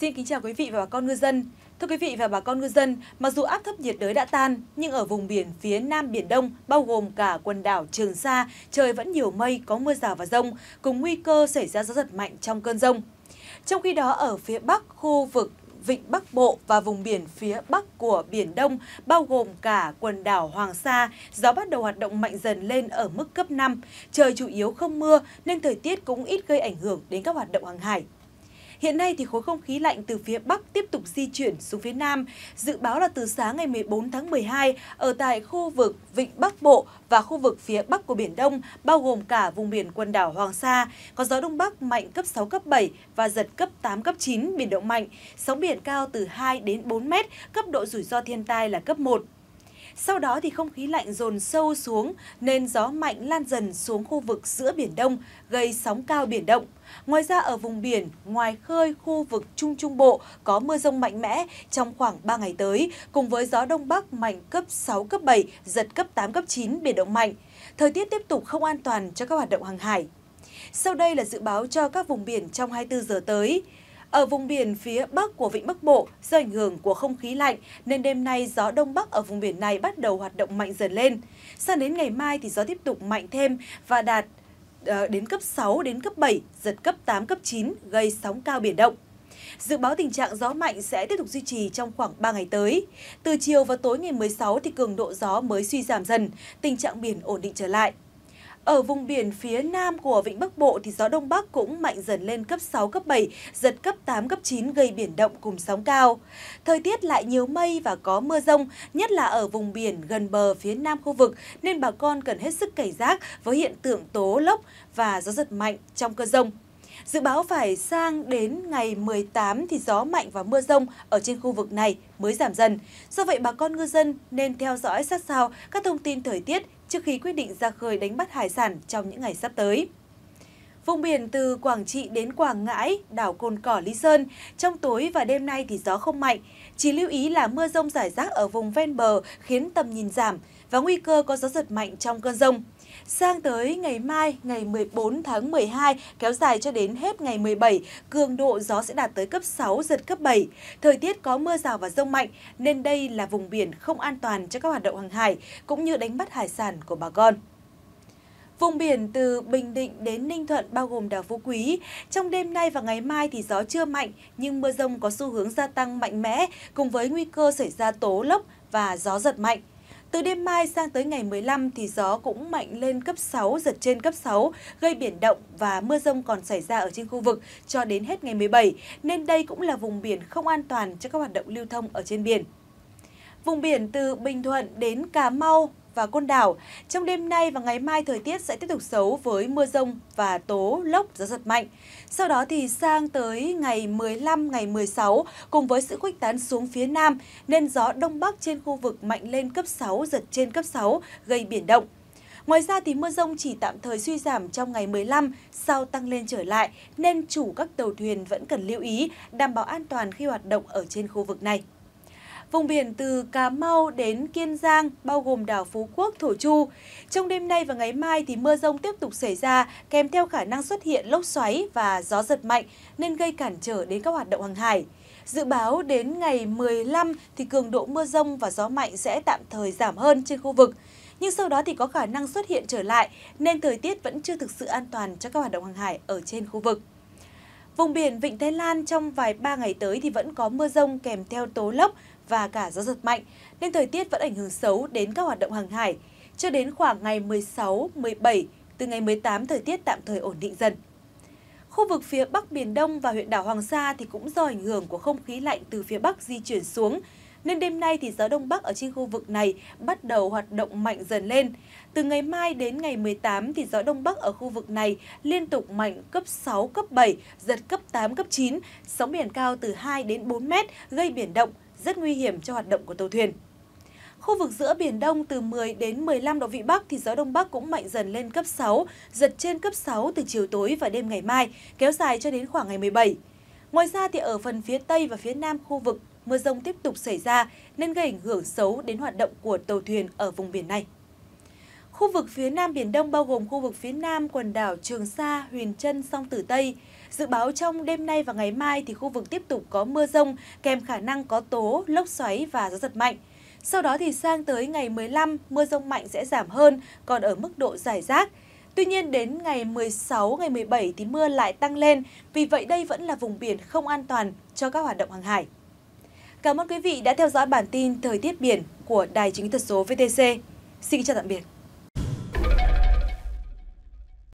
Xin kính chào quý vị và bà con ngư dân. Thưa quý vị và bà con ngư dân, mặc dù áp thấp nhiệt đới đã tan, nhưng ở vùng biển phía Nam Biển Đông, bao gồm cả quần đảo Trường Sa, trời vẫn nhiều mây, có mưa rào và rông, cùng nguy cơ xảy ra gió giật mạnh trong cơn rông. Trong khi đó, ở phía Bắc, khu vực Vịnh Bắc Bộ và vùng biển phía Bắc của Biển Đông, bao gồm cả quần đảo Hoàng Sa, gió bắt đầu hoạt động mạnh dần lên ở mức cấp 5. Trời chủ yếu không mưa nên thời tiết cũng ít gây ảnh hưởng đến các hoạt động hàng hải. Hiện nay thì khối không khí lạnh từ phía Bắc tiếp tục di chuyển xuống phía Nam. Dự báo là từ sáng ngày 14 tháng 12 ở tại khu vực Vịnh Bắc Bộ và khu vực phía Bắc của Biển Đông, bao gồm cả vùng biển quần đảo Hoàng Sa, có gió Đông Bắc mạnh cấp 6, cấp 7 và giật cấp 8, cấp 9, biển động mạnh. Sóng biển cao từ 2 đến 4 mét, cấp độ rủi ro thiên tai là cấp 1. Sau đó thì không khí lạnh dồn sâu xuống nên gió mạnh lan dần xuống khu vực giữa Biển Đông, gây sóng cao biển động. Ngoài ra ở vùng biển, ngoài khơi khu vực Trung Trung Bộ có mưa rông mạnh mẽ trong khoảng 3 ngày tới, cùng với gió Đông Bắc mạnh cấp 6, cấp 7, giật cấp 8, cấp 9, biển động mạnh. Thời tiết tiếp tục không an toàn cho các hoạt động hàng hải. Sau đây là dự báo cho các vùng biển trong 24 giờ tới. Ở vùng biển phía bắc của Vịnh Bắc Bộ, do ảnh hưởng của không khí lạnh nên đêm nay gió đông bắc ở vùng biển này bắt đầu hoạt động mạnh dần lên. Sang đến ngày mai thì gió tiếp tục mạnh thêm và đạt ờ, đến cấp 6 đến cấp 7, giật cấp 8 cấp 9 gây sóng cao biển động. Dự báo tình trạng gió mạnh sẽ tiếp tục duy trì trong khoảng 3 ngày tới. Từ chiều và tối ngày 16 thì cường độ gió mới suy giảm dần, tình trạng biển ổn định trở lại. Ở vùng biển phía nam của Vịnh Bắc Bộ thì gió Đông Bắc cũng mạnh dần lên cấp 6, cấp 7, giật cấp 8, cấp 9 gây biển động cùng sóng cao. Thời tiết lại nhiều mây và có mưa rông, nhất là ở vùng biển gần bờ phía nam khu vực nên bà con cần hết sức cảnh giác với hiện tượng tố lốc và gió giật mạnh trong cơn rông. Dự báo phải sang đến ngày 18 thì gió mạnh và mưa rông ở trên khu vực này mới giảm dần. Do vậy bà con ngư dân nên theo dõi sát sao các thông tin thời tiết trước khi quyết định ra khơi đánh bắt hải sản trong những ngày sắp tới. Vùng biển từ Quảng Trị đến Quảng Ngãi, đảo Cồn Cỏ, Lý Sơn, trong tối và đêm nay thì gió không mạnh. Chỉ lưu ý là mưa rông rải rác ở vùng ven bờ khiến tầm nhìn giảm và nguy cơ có gió giật mạnh trong cơn rông. Sang tới ngày mai, ngày 14 tháng 12, kéo dài cho đến hết ngày 17, cường độ gió sẽ đạt tới cấp 6, giật cấp 7. Thời tiết có mưa rào và rông mạnh, nên đây là vùng biển không an toàn cho các hoạt động hàng hải, cũng như đánh bắt hải sản của bà con. Vùng biển từ Bình Định đến Ninh Thuận bao gồm đảo Phú Quý. Trong đêm nay và ngày mai thì gió chưa mạnh, nhưng mưa rông có xu hướng gia tăng mạnh mẽ, cùng với nguy cơ xảy ra tố lốc và gió giật mạnh. Từ đêm mai sang tới ngày 15 thì gió cũng mạnh lên cấp 6, giật trên cấp 6, gây biển động và mưa rông còn xảy ra ở trên khu vực cho đến hết ngày 17, nên đây cũng là vùng biển không an toàn cho các hoạt động lưu thông ở trên biển. Vùng biển từ Bình Thuận đến Cà Mau, và Côn Đảo. Trong đêm nay và ngày mai thời tiết sẽ tiếp tục xấu với mưa rông và tố, lốc, gió giật mạnh. Sau đó thì sang tới ngày 15, ngày 16 cùng với sự khuếch tán xuống phía Nam nên gió Đông Bắc trên khu vực mạnh lên cấp 6, giật trên cấp 6 gây biển động. Ngoài ra thì mưa rông chỉ tạm thời suy giảm trong ngày 15, sau tăng lên trở lại nên chủ các tàu thuyền vẫn cần lưu ý đảm bảo an toàn khi hoạt động ở trên khu vực này vùng biển từ Cà Mau đến Kiên Giang, bao gồm đảo Phú Quốc, Thổ Chu. Trong đêm nay và ngày mai thì mưa rông tiếp tục xảy ra, kèm theo khả năng xuất hiện lốc xoáy và gió giật mạnh nên gây cản trở đến các hoạt động hàng hải. Dự báo đến ngày 15 thì cường độ mưa rông và gió mạnh sẽ tạm thời giảm hơn trên khu vực. Nhưng sau đó thì có khả năng xuất hiện trở lại nên thời tiết vẫn chưa thực sự an toàn cho các hoạt động hàng hải ở trên khu vực. Vùng biển Vịnh Thái Lan trong vài ba ngày tới thì vẫn có mưa rông kèm theo tố lốc và cả gió giật mạnh, nên thời tiết vẫn ảnh hưởng xấu đến các hoạt động hàng hải. Cho đến khoảng ngày 16, 17, từ ngày 18 thời tiết tạm thời ổn định dần. Khu vực phía Bắc Biển Đông và huyện đảo Hoàng Sa thì cũng do ảnh hưởng của không khí lạnh từ phía Bắc di chuyển xuống, nên đêm nay thì gió Đông Bắc ở trên khu vực này bắt đầu hoạt động mạnh dần lên. Từ ngày mai đến ngày 18 thì gió Đông Bắc ở khu vực này liên tục mạnh cấp 6, cấp 7, giật cấp 8, cấp 9, sóng biển cao từ 2 đến 4 mét, gây biển động, rất nguy hiểm cho hoạt động của tàu thuyền. Khu vực giữa Biển Đông từ 10 đến 15 độ Vĩ Bắc thì gió Đông Bắc cũng mạnh dần lên cấp 6, giật trên cấp 6 từ chiều tối và đêm ngày mai, kéo dài cho đến khoảng ngày 17. Ngoài ra thì ở phần phía Tây và phía Nam khu vực mưa rông tiếp tục xảy ra nên gây ảnh hưởng xấu đến hoạt động của tàu thuyền ở vùng biển này. Khu vực phía Nam Biển Đông bao gồm khu vực phía Nam quần đảo Trường Sa, Huyền Trân, Song Tử Tây. Dự báo trong đêm nay và ngày mai thì khu vực tiếp tục có mưa rông kèm khả năng có tố, lốc xoáy và gió giật mạnh. Sau đó thì sang tới ngày 15, mưa rông mạnh sẽ giảm hơn, còn ở mức độ giải rác. Tuy nhiên đến ngày 16, ngày 17 thì mưa lại tăng lên, vì vậy đây vẫn là vùng biển không an toàn cho các hoạt động hàng hải. Cảm ơn quý vị đã theo dõi bản tin Thời tiết biển của Đài Chính thuật số VTC. Xin chào tạm biệt.